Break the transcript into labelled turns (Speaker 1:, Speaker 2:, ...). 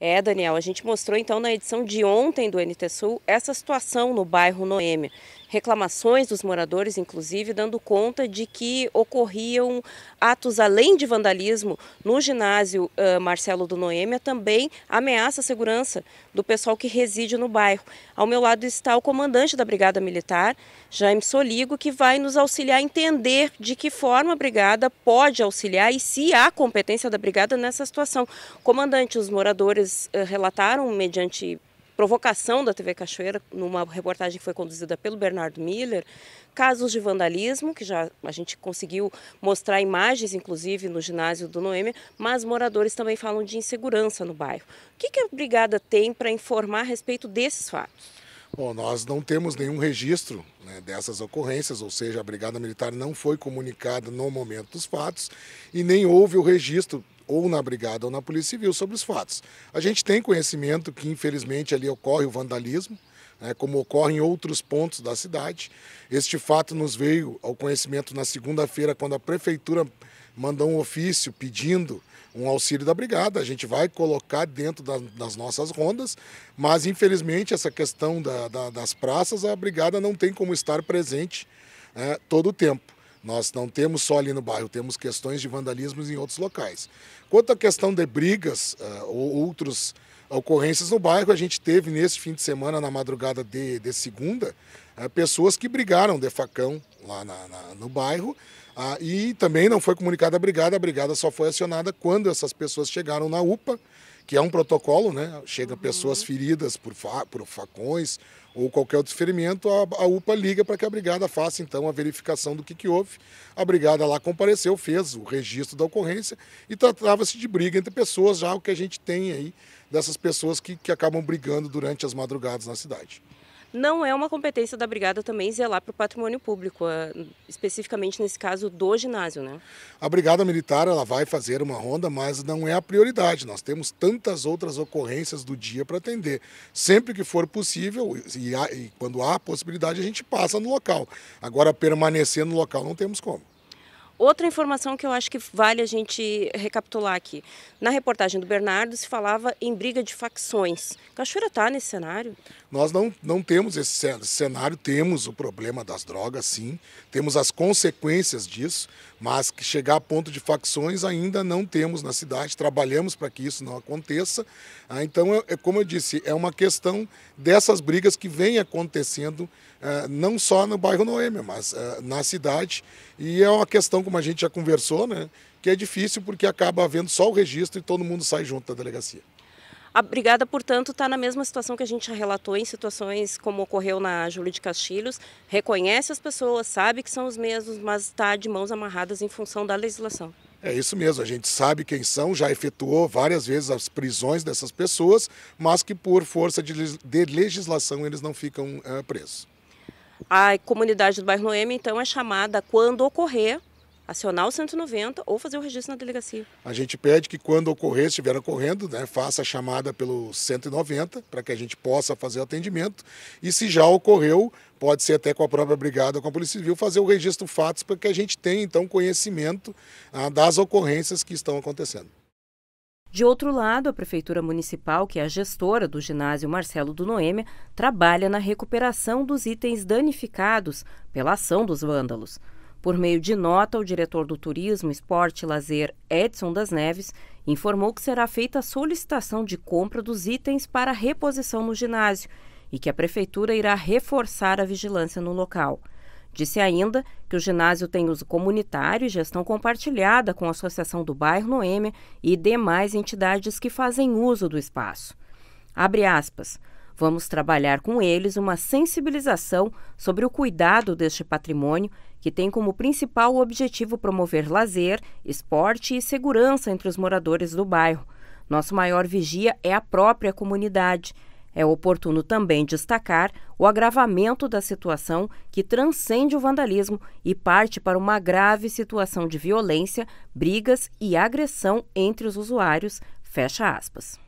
Speaker 1: É, Daniel, a gente mostrou então na edição de ontem do NT Sul essa situação no bairro Noêmia reclamações dos moradores, inclusive, dando conta de que ocorriam atos além de vandalismo no ginásio uh, Marcelo do Noêmia, também ameaça a segurança do pessoal que reside no bairro. Ao meu lado está o comandante da Brigada Militar, Jaime Soligo, que vai nos auxiliar a entender de que forma a Brigada pode auxiliar e se há competência da Brigada nessa situação. Comandante, os moradores uh, relataram, mediante provocação da TV Cachoeira, numa reportagem que foi conduzida pelo Bernardo Miller, casos de vandalismo, que já a gente conseguiu mostrar imagens, inclusive, no ginásio do Noêmia, mas moradores também falam de insegurança no bairro. O que, que a Brigada tem para informar a respeito desses fatos?
Speaker 2: Bom, nós não temos nenhum registro né, dessas ocorrências, ou seja, a Brigada Militar não foi comunicada no momento dos fatos e nem houve o registro ou na Brigada ou na Polícia Civil sobre os fatos. A gente tem conhecimento que, infelizmente, ali ocorre o vandalismo, né, como ocorre em outros pontos da cidade. Este fato nos veio ao conhecimento na segunda-feira, quando a Prefeitura mandou um ofício pedindo um auxílio da Brigada. A gente vai colocar dentro da, das nossas rondas, mas, infelizmente, essa questão da, da, das praças, a Brigada não tem como estar presente né, todo o tempo. Nós não temos só ali no bairro, temos questões de vandalismo em outros locais. Quanto à questão de brigas uh, ou outros ocorrências no bairro, a gente teve nesse fim de semana, na madrugada de, de segunda, uh, pessoas que brigaram de facão lá na, na, no bairro ah, e também não foi comunicada a brigada, a brigada só foi acionada quando essas pessoas chegaram na UPA que é um protocolo, né? Chega uhum. pessoas feridas por, fa por facões ou qualquer outro ferimento, a, a UPA liga para que a brigada faça então a verificação do que, que houve. A brigada lá compareceu, fez o registro da ocorrência e tratava-se de briga entre pessoas, já o que a gente tem aí dessas pessoas que, que acabam brigando durante as madrugadas na cidade.
Speaker 1: Não é uma competência da Brigada também zelar para o patrimônio público, especificamente nesse caso do ginásio,
Speaker 2: né? A Brigada Militar ela vai fazer uma ronda, mas não é a prioridade. Nós temos tantas outras ocorrências do dia para atender. Sempre que for possível e, há, e quando há possibilidade, a gente passa no local. Agora, permanecer no local não temos como.
Speaker 1: Outra informação que eu acho que vale a gente recapitular aqui. Na reportagem do Bernardo se falava em briga de facções. Cachoeira está nesse cenário?
Speaker 2: Nós não, não temos esse cenário, temos o problema das drogas, sim, temos as consequências disso, mas que chegar a ponto de facções ainda não temos na cidade, trabalhamos para que isso não aconteça. Ah, então, é, como eu disse, é uma questão dessas brigas que vem acontecendo ah, não só no bairro Noêmia, mas ah, na cidade, e é uma questão como a gente já conversou, né, que é difícil porque acaba havendo só o registro e todo mundo sai junto da delegacia.
Speaker 1: A ah, brigada, portanto, está na mesma situação que a gente já relatou em situações como ocorreu na Júlia de Castilhos. Reconhece as pessoas, sabe que são os mesmos, mas está de mãos amarradas em função da legislação.
Speaker 2: É isso mesmo, a gente sabe quem são, já efetuou várias vezes as prisões dessas pessoas, mas que por força de, de legislação eles não ficam eh, presos.
Speaker 1: A comunidade do bairro Noemi, então, é chamada, quando ocorrer acionar o 190 ou fazer o registro na delegacia.
Speaker 2: A gente pede que quando ocorrer, estiver ocorrendo, né, faça a chamada pelo 190 para que a gente possa fazer o atendimento. E se já ocorreu, pode ser até com a própria brigada ou com a Polícia Civil, fazer o registro fatos para que a gente tenha então conhecimento ah, das ocorrências que estão acontecendo.
Speaker 1: De outro lado, a Prefeitura Municipal, que é a gestora do ginásio Marcelo do Noêmia, trabalha na recuperação dos itens danificados pela ação dos vândalos. Por meio de nota, o diretor do Turismo, Esporte e Lazer, Edson das Neves, informou que será feita a solicitação de compra dos itens para reposição no ginásio e que a Prefeitura irá reforçar a vigilância no local. Disse ainda que o ginásio tem uso comunitário e gestão compartilhada com a Associação do Bairro Noêmia e demais entidades que fazem uso do espaço. Abre aspas. Vamos trabalhar com eles uma sensibilização sobre o cuidado deste patrimônio, que tem como principal objetivo promover lazer, esporte e segurança entre os moradores do bairro. Nosso maior vigia é a própria comunidade. É oportuno também destacar o agravamento da situação que transcende o vandalismo e parte para uma grave situação de violência, brigas e agressão entre os usuários. Fecha aspas.